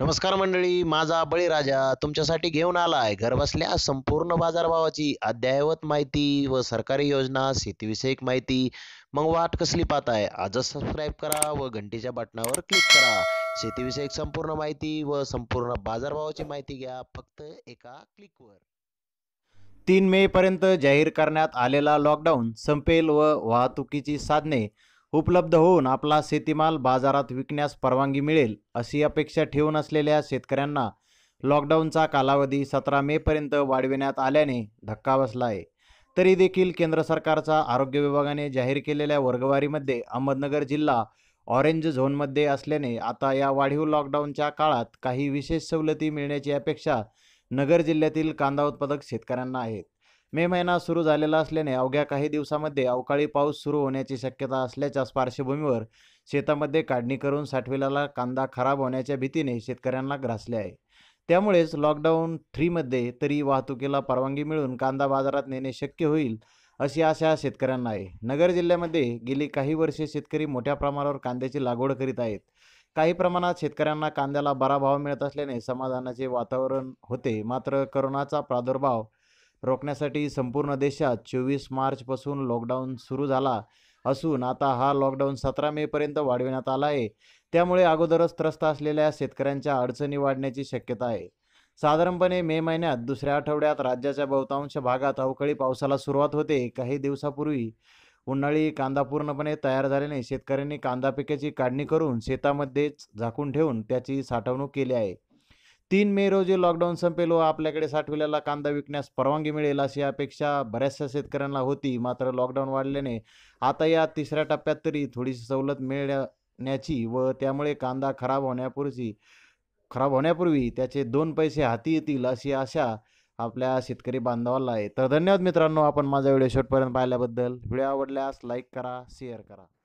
नमस्कार मंडळी माझा बळीराजा तुमच्यासाठी घेऊन आलाय घरबसल्या संपूर्ण बाजारभावाची अद्ययावत माहिती व सरकारी योजना शेतीविषयक माहिती मग वाट कसली पाहत आहे आजच सबस्क्राईब करा व घंटीच्या बटनावर क्लिक करा शेतीविषयक संपूर्ण माहिती व संपूर्ण बाजारभावाची माहिती घ्या फक्त एका क्लिकवर तीन मे पर्यंत जाहीर करण्यात आलेला लॉकडाऊन संपेल व वाहतुकीची साधने उपलब्ध होऊन आपला शेतीमाल बाजारात विकण्यास परवानगी मिळेल अशी अपेक्षा ठेवून असलेल्या शेतकऱ्यांना लॉकडाऊनचा कालावधी सतरा मेपर्यंत वाढविण्यात आल्याने धक्का बसला आहे तरी देखील केंद्र सरकारचा आरोग्य विभागाने जाहीर केलेल्या वर्गवारीमध्ये अहमदनगर जिल्हा ऑरेंज झोनमध्ये असल्याने आता या वाढीव लॉकडाऊनच्या काळात काही विशेष सवलती मिळण्याची अपेक्षा नगर जिल्ह्यातील कांदा उत्पादक शेतकऱ्यांना आहेत मे महिना सुरू झालेला असल्याने अवघ्या काही दिवसामध्ये अवकाळी पाऊस सुरू होण्याची शक्यता असल्याच्या पार्श्वभूमीवर शेतामध्ये काढणी करून साठविलेला कांदा खराब होण्याच्या भीतीने शेतकऱ्यांना ग्रासले आहे त्यामुळेच लॉकडाऊन थ्रीमध्ये तरी वाहतुकीला परवानगी मिळून कांदा बाजारात नेणे शक्य होईल अशी आशा शेतकऱ्यांना आहे नगर जिल्ह्यामध्ये गेली काही वर्षे शेतकरी मोठ्या प्रमाणावर कांद्याची लागवड करीत आहेत काही प्रमाणात शेतकऱ्यांना कांद्याला बरा भाव मिळत असल्याने समाधानाचे वातावरण होते मात्र करोनाचा प्रादुर्भाव रोखण्यासाठी संपूर्ण देशात चोवीस मार्चपासून लॉकडाऊन सुरू झाला असून आता हा लॉकडाऊन सतरा मेपर्यंत वाढविण्यात आला आहे त्यामुळे अगोदरच त्रस्त असलेल्या शेतकऱ्यांच्या अडचणी वाढण्याची शक्यता आहे साधारणपणे मे महिन्यात दुसऱ्या आठवड्यात राज्याच्या बहुतांश भागात अवकाळी पावसाला सुरुवात होते काही दिवसापूर्वी उन्हाळी कांदा पूर्णपणे तयार झाल्याने शेतकऱ्यांनी कांदा पिकाची काढणी करून शेतामध्येच झाकून ठेवून त्याची साठवणूक केली आहे तीन मे रोजी लॉकडाऊन संपेल व आपल्याकडे साठवलेला कांदा विकण्यास परवानगी मिळेल अशी अपेक्षा बऱ्याचशा शेतकऱ्यांना होती मात्र लॉकडाऊन वाढल्याने आता या तिसऱ्या टप्प्यात तरी थोडीशी सवलत मिळण्याची व त्यामुळे कांदा खराब होण्यापूर्वी खराब होण्यापूर्वी त्याचे दोन पैसे हाती येतील अशी आशा आपल्या शेतकरी बांधवाला आहे तर धन्यवाद मित्रांनो आपण माझा व्हिडिओ शेवटपर्यंत पाहिल्याबद्दल व्हिडिओ आवडल्यास लाईक करा शेअर करा